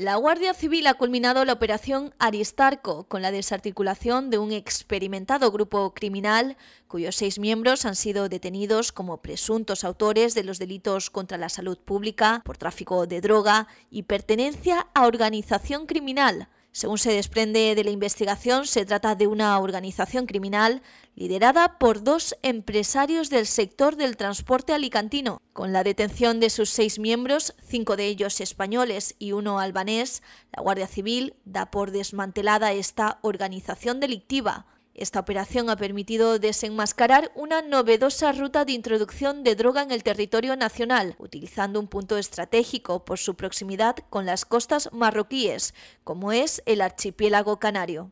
La Guardia Civil ha culminado la operación Aristarco con la desarticulación de un experimentado grupo criminal cuyos seis miembros han sido detenidos como presuntos autores de los delitos contra la salud pública, por tráfico de droga y pertenencia a organización criminal según se desprende de la investigación, se trata de una organización criminal liderada por dos empresarios del sector del transporte alicantino. Con la detención de sus seis miembros, cinco de ellos españoles y uno albanés, la Guardia Civil da por desmantelada esta organización delictiva. Esta operación ha permitido desenmascarar una novedosa ruta de introducción de droga en el territorio nacional, utilizando un punto estratégico por su proximidad con las costas marroquíes, como es el archipiélago canario.